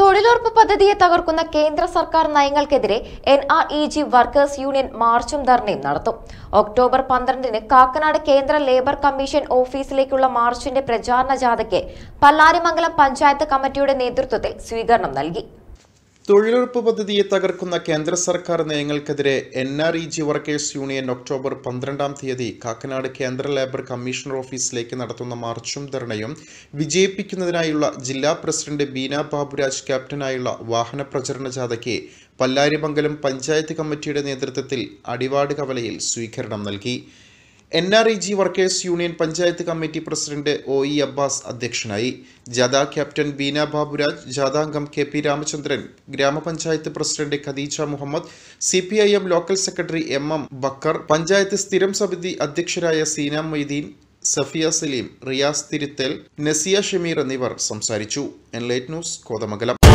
തൊഴിലുറപ്പ് പദ്ധതിയെ തകർക്കുന്ന കേന്ദ്ര സർക്കാർ നയങ്ങൾക്കെതിരെ N R E G workers union മാർച്ചും ധർണയും നടത്തും ഒക്ടോബർ പന്ത്രണ്ടിന് കാക്കനാട് കേന്ദ്ര ലേബർ കമ്മീഷൻ ഓഫീസിലേക്കുള്ള മാർച്ചിന്റെ പ്രചാരണ ജാഥയ്ക്ക് പല്ലാരിമംഗലം പഞ്ചായത്ത് കമ്മിറ്റിയുടെ നേതൃത്വത്തിൽ സ്വീകരണം നൽകി തൊഴിലുറപ്പ് പദ്ധതിയെ തകർക്കുന്ന കേന്ദ്ര സർക്കാർ നയങ്ങൾക്കെതിരെ N R E G workers union October പന്ത്രണ്ടാം തീയതി കാക്കനാട് കേന്ദ്ര ലേബർ കമ്മീഷണർ ഓഫീസിലേക്ക് നടത്തുന്ന മാർച്ചും ധർണയും വിജയിപ്പിക്കുന്നതിനായുള്ള ജില്ലാ പ്രസിഡന്റ് ബീന ബാബുരാജ് ക്യാപ്റ്റനായുള്ള വാഹന പ്രചരണ ജാഥയ്ക്ക് പല്ലാരിമംഗലം പഞ്ചായത്ത് കമ്മിറ്റിയുടെ നേതൃത്വത്തിൽ അടിവാട് കവലയിൽ സ്വീകരണം നൽകി N R E G workers union panchayat committee president O E Abbas അധ്യക്ഷനായി ജാഥ ക്യാപ്റ്റൻ ബീന ബാബുരാജ് ജാഥാംഗം കെ പി രാമചന്ദ്രൻ ഗ്രാമപഞ്ചായത്ത് president Khadeeja Muhammad C P I M local secretary M M Bakkar panchayat സ്ഥിരം സമിതി അധ്യക്ഷരായ സീന മൊയ്തീൻ സഫിയ സലീം റിയാസ് തിരുത്തൽ നസിയ ഷമീർ എന്നിവർ സംസാരിച്ചു എൻലൈറ്റ് ന്യൂസ് കോതമംഗലം